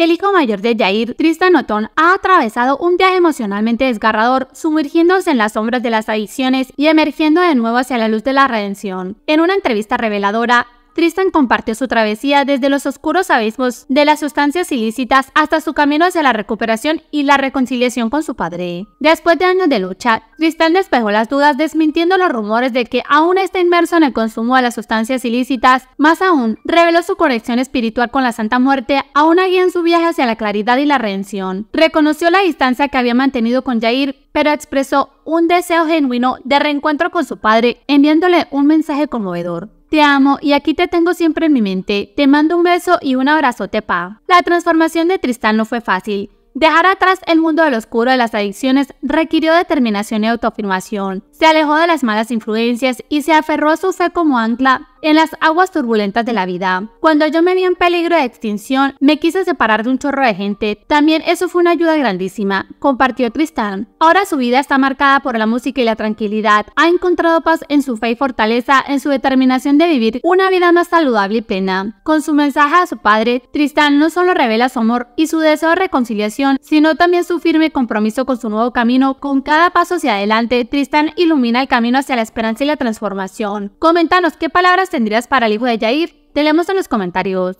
El hijo mayor de Jair, Tristan Otón, ha atravesado un viaje emocionalmente desgarrador, sumergiéndose en las sombras de las adicciones y emergiendo de nuevo hacia la luz de la redención. En una entrevista reveladora, Tristan compartió su travesía desde los oscuros abismos de las sustancias ilícitas hasta su camino hacia la recuperación y la reconciliación con su padre. Después de años de lucha, Tristan despejó las dudas desmintiendo los rumores de que aún está inmerso en el consumo de las sustancias ilícitas. Más aún, reveló su conexión espiritual con la Santa Muerte, aún allí en su viaje hacia la claridad y la redención. Reconoció la distancia que había mantenido con Jair, pero expresó un deseo genuino de reencuentro con su padre, enviándole un mensaje conmovedor. Te amo y aquí te tengo siempre en mi mente. Te mando un beso y un abrazote, Pa. La transformación de Tristán no fue fácil. Dejar atrás el mundo del oscuro de las adicciones requirió determinación y autoafirmación. Se alejó de las malas influencias y se aferró a su fe como ancla en las aguas turbulentas de la vida. Cuando yo me vi en peligro de extinción, me quise separar de un chorro de gente. También eso fue una ayuda grandísima, compartió Tristán. Ahora su vida está marcada por la música y la tranquilidad. Ha encontrado paz en su fe y fortaleza, en su determinación de vivir una vida más saludable y plena. Con su mensaje a su padre, Tristán no solo revela su amor y su deseo de reconciliación, sino también su firme compromiso con su nuevo camino. Con cada paso hacia adelante, Tristan ilumina el camino hacia la esperanza y la transformación. Coméntanos qué palabras tendrías para el hijo de Jair. Te leemos en los comentarios.